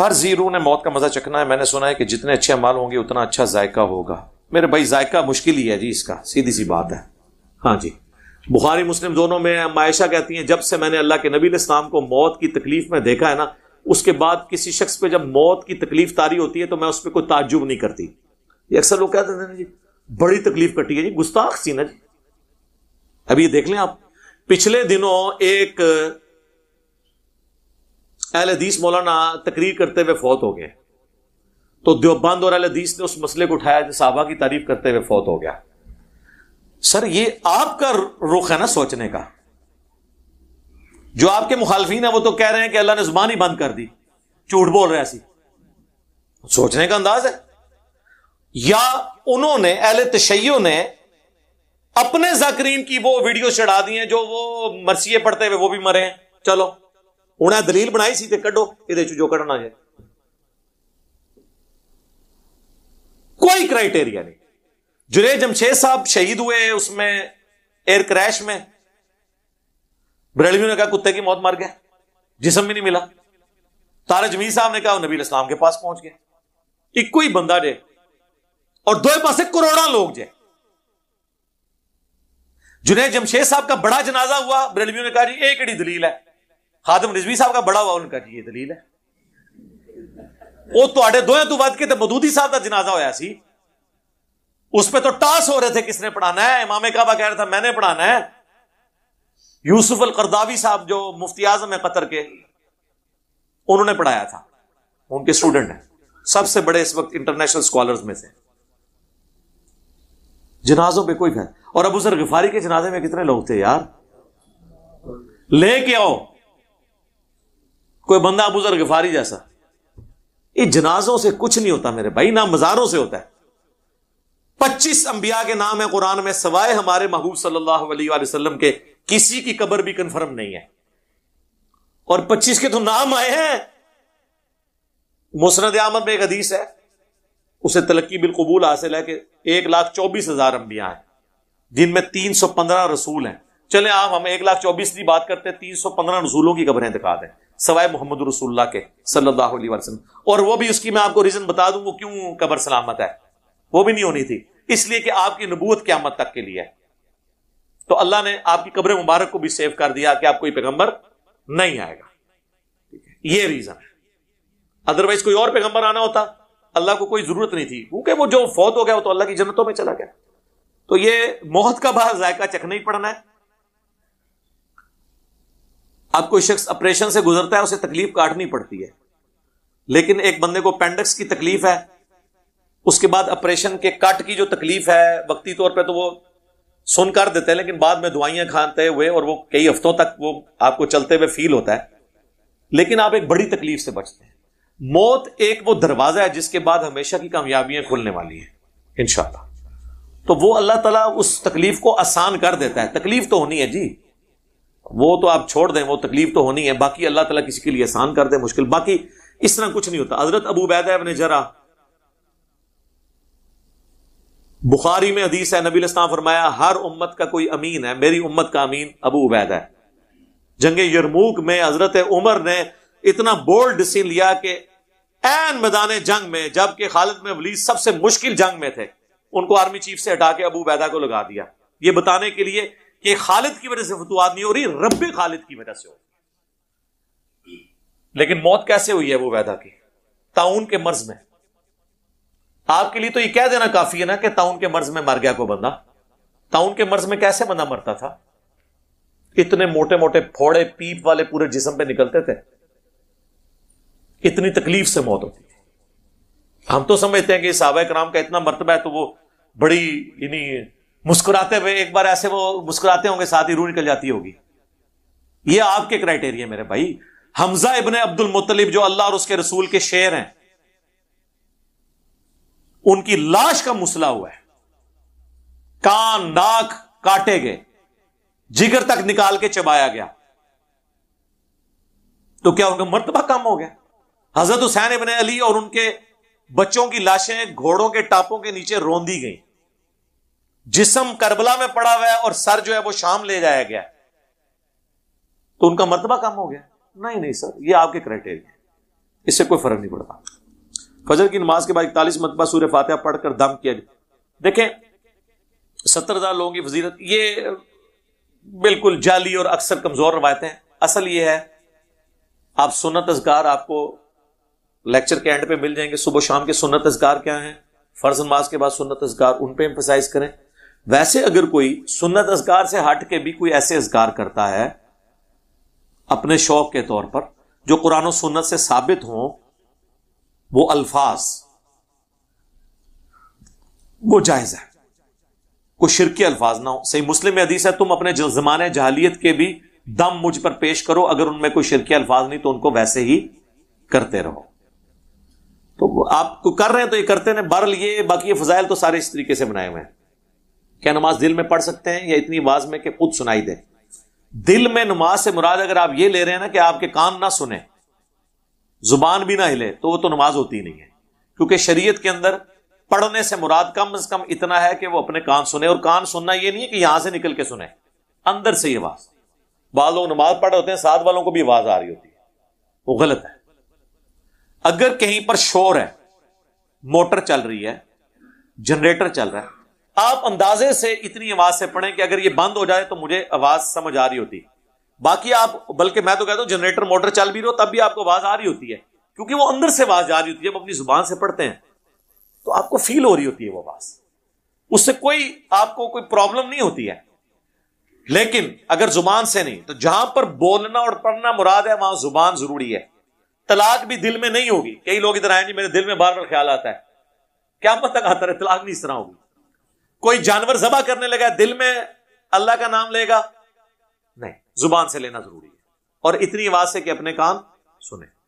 हर zero ने मौत का मजा चखना है मैंने सुना है कि जितने अच्छे माल होंगे उतना अच्छा जायका होगा मेरे भाई जायका मुश्किल ही है जी इसका सीधी सी बात है हाँ जी बुखारी मुस्लिम दोनों में मायशा कहती हैं जब से मैंने अल्लाह के नबी इस्लाम को मौत की तकलीफ में देखा है ना उसके बाद किसी शख्स पे जब मौत की तकलीफ तारी होती है तो मैं उस पर कोई ताजुब नहीं करती ये अक्सर लोग कहते थे ना जी बड़ी तकलीफ कटी है जी गुस्ताख सी ना जी अभी ये देख लें आप पिछले दिनों एक अहल हदीस मौलाना तकरीर करते हुए फौत हो गए तो देवबंद और अहल हदीस ने उस मसले को उठाया जो साहबा की तारीफ करते हुए फौत हो गया सर ये आपका रुख है ना सोचने का जो आपके मुखालफी है वो तो कह रहे हैं कि अल्लाह ने जुबान ही बंद कर दी झूठ बोल रहे ऐसी सोचने का अंदाज है या उन्होंने अहल तशैयों ने अपने जाकरीन की वो वीडियो चढ़ा दी है जो वो मरसिए पढ़ते हुए वो भी मरे हैं चलो उन्हें दलील बनाई ਬਣਾਈ ਸੀ ਤੇ ਕੱਢੋ ਇਹਦੇ ਚ कोई क्राइटेरिया नहीं जुरे जमशेद साहब शहीद हुए उसमें एयर क्रैश में बरेलवियों ने कहा कुत्ते की मौत मर गया जिसम भी नहीं मिला तारा जमीर साहब ने कहा नबी इस्लाम के पास पहुंच गए इको ही बंदा जे और दो पास करोड़ा लोग जे जुनेद जमशेद साहब का बड़ा जनाजा हुआ बरेलवियों ने कहा जी एक दलील है ਖਾਦਮ ਰਿਜ਼ਵੀ ਸਾਹਿਬ ਦਾ ਬੜਾ ਵਾ ਉਹਨਾਂ ਦਾ ਇਹ ਦਲੀਲ ਹੈ ਉਹ ਤੁਹਾਡੇ दो ਤੋਂ ਵੱਧ ਕੇ ਤੇ ਮਦੂਦੀ ਸਾਹਿਬ ਦਾ ਜਨਾਜ਼ਾ ਹੋਇਆ ਸੀ उस पर तो टास हो रहे थे किसने पढ़ाना है इमाम काबा कह रहा था मैंने पढ़ाना है यूसुफ अल करदावी साहब जो मुफ्ती आजम है कतर के उन्होंने पढ़ाया था उनके स्टूडेंट हैं सबसे बड़े इस वक्त इंटरनेशनल स्कॉलर में से जनाजों पर कोई फैल और अबू जर गिफारी के जनाजे में कितने लोग थे यार ले के आओ कोई बंदा बुजुर्ग फारी जैसा ये जनाजों से कुछ नहीं होता मेरे भाई ना मजारों से होता है पच्चीस अंबिया के नाम है कुरान में सवाए हमारे महबूब सल्लल्लाहु के किसी की कबर भी कंफर्म नहीं है और पच्चीस के तो नाम आए हैं मुसरद आमद में एक अदीस है उसे तलक्की बिलकबूल हासिल है कि एक लाख चौबीस हजार अंबिया है जिनमें तीन सौ पंद्रह रसूल हैं चले आप हम एक लाख चौबीस की बात करते हैं तीन सौ पंद्रह रसूलों की खबरें दिखा दें सवाए मोहम्मद रसुल्ला के सल्लल्लाहु अलैहि वसल्लम और वो भी उसकी मैं आपको रीजन बता दूं वो क्यों कबर सलामत है वो भी नहीं होनी थी इसलिए कि आपकी नबूत क्यामत तक के लिए है तो अल्लाह ने आपकी कब्र मुबारक को भी सेव कर दिया कि आप कोई पैगंबर नहीं आएगा ये रीजन है अदरवाइज कोई और पैगंबर आना होता अल्लाह को कोई जरूरत नहीं थी क्योंकि वो जो फौत हो गया वो तो अल्लाह की जन्नतों में चला गया तो ये मोहत का बाहर जायका चखना ही पड़ना है अब कोई शख्स ऑपरेशन से गुजरता है उसे तकलीफ काटनी पड़ती है लेकिन एक बंदे को पेंडिक्स की तकलीफ है उसके बाद ऑपरेशन के कट की जो तकलीफ है वक्ती तौर पे तो वो सुन कर देते हैं लेकिन बाद में दवाइयां खाते हुए और वो कई हफ्तों तक वो आपको चलते हुए फील होता है लेकिन आप एक बड़ी तकलीफ से बचते हैं मौत एक वो दरवाजा है जिसके बाद हमेशा की कामयाबियां खुलने वाली हैं इनशाला तो वो अल्लाह ताला उस तकलीफ को आसान कर देता है तकलीफ तो होनी है जी वो तो आप छोड़ दें वो तकलीफ तो होनी है बाकी अल्लाह तला किसी के लिए आसान कर दे मुश्किल बाकी इस तरह कुछ नहीं होता हजरत अबू बैद ने जरा बुखारी में हदीस है नबी इस्लाम फरमाया हर उम्मत का कोई अमीन है मेरी उम्मत का अमीन अबू उबैद है जंग यरमूक में हजरत उमर ने इतना बोल्ड डिसीजन लिया कि एन मैदान जंग में जबकि खालिद में वली सबसे मुश्किल जंग में थे उनको आर्मी चीफ से हटा के अबू उबैदा को लगा दिया ये बताने के लिए कि खालिद की वजह से फतवाहत नहीं हो रही रब खालिद की वजह से हो रही लेकिन मौत कैसे हुई है वो वैदा की ताउन के मर्ज में आपके लिए तो यह कह देना काफी है ना कि ताउन के मर्ज में मर गया को बंदा ताउन के मर्ज में कैसे बंदा मरता था इतने मोटे मोटे फोड़े पीप वाले पूरे जिसम पे निकलते थे इतनी तकलीफ से मौत होती थी हम तो समझते हैं कि साहब कराम का इतना मरतबा है तो वो बड़ी यानी मुस्कुराते हुए एक बार ऐसे वो मुस्कुराते होंगे साथ ही रू निकल जाती होगी ये आपके क्राइटेरिया मेरे भाई हमजा इबन अब्दुल मुतलिब जो अल्लाह और उसके रसूल के शेर हैं उनकी लाश का मुसला हुआ है कान नाक काटे गए जिगर तक निकाल के चबाया गया तो क्या उनका मर्तबा कम हो गया हजरत हुसैन इबन अली और उनके बच्चों की लाशें घोड़ों के टापों के नीचे रोंदी गई जिसम करबला में पड़ा हुआ है और सर जो है वो शाम ले जाया गया तो उनका मरतबा कम हो गया नहीं नहीं सर ये आपके क्राइटेरिया इससे कोई फर्क नहीं पड़ता फजर की नमाज के बाद इकतालीस मरतबा सूर्य फातह पढ़कर दम किया गया देखें सत्तर हजार लोगों की वजीरत ये बिल्कुल जाली और अक्सर कमजोर रवायतें असल ये है आप सुनत असगार आपको लेक्चर के एंड पे मिल जाएंगे सुबह शाम के सुनत असगार क्या है फर्ज नमाज के बाद सुनत असगार उन पर एम्फोसाइज करें वैसे अगर कोई सुन्नत असगार से हट के भी कोई ऐसे असगार करता है अपने शौक के तौर पर जो कुरान और सुन्नत से साबित हो वो अल्फाज वो जायज है कोई के अल्फाज ना हो सही मुस्लिम में हदीस है तुम अपने जमाने जहालियत के भी दम मुझ पर पेश करो अगर उनमें कोई के अल्फाज नहीं तो उनको वैसे ही करते रहो तो आप कर रहे हैं तो ये करते रहे बर ये बाकी ये फजाइल तो सारे इस तरीके से बनाए हुए हैं क्या नमाज दिल में पढ़ सकते हैं या इतनी आवाज में कि खुद सुनाई दे दिल में नमाज से मुराद अगर आप ये ले रहे हैं ना कि आपके कान ना सुने जुबान भी ना हिले तो वो तो नमाज होती ही नहीं है क्योंकि शरीयत के अंदर पढ़ने से मुराद कम से कम इतना है कि वो अपने कान सुने और कान सुनना ये नहीं है कि यहां से निकल के सुने अंदर से ही आवाज बाद लोग नमाज पढ़ होते हैं साथ वालों को भी आवाज आ रही होती है वो गलत है अगर कहीं पर शोर है मोटर चल रही है जनरेटर चल रहा है आप अंदाजे से इतनी आवाज से पढ़ें कि अगर ये बंद हो जाए तो मुझे आवाज समझ आ रही होती बाकी आप बल्कि मैं तो कहता हूं जनरेटर मोटर चल भी रहो तब भी आपको आवाज आ रही होती है क्योंकि वो अंदर से आवाज आ रही होती है जब अपनी जुबान से पढ़ते हैं तो आपको फील हो रही होती है वो आवाज उससे कोई आपको कोई प्रॉब्लम नहीं होती है लेकिन अगर जुबान से नहीं तो जहां पर बोलना और पढ़ना मुराद है वहां जुबान जरूरी है तलाक भी दिल में नहीं होगी कई लोग इधर आए जी मेरे दिल में बार बार ख्याल आता है क्या पता तक है तलाक नहीं इस तरह होगी कोई जानवर जबा करने लगा दिल में अल्लाह का नाम लेगा नहीं जुबान से लेना जरूरी है और इतनी आवाज से कि अपने काम सुने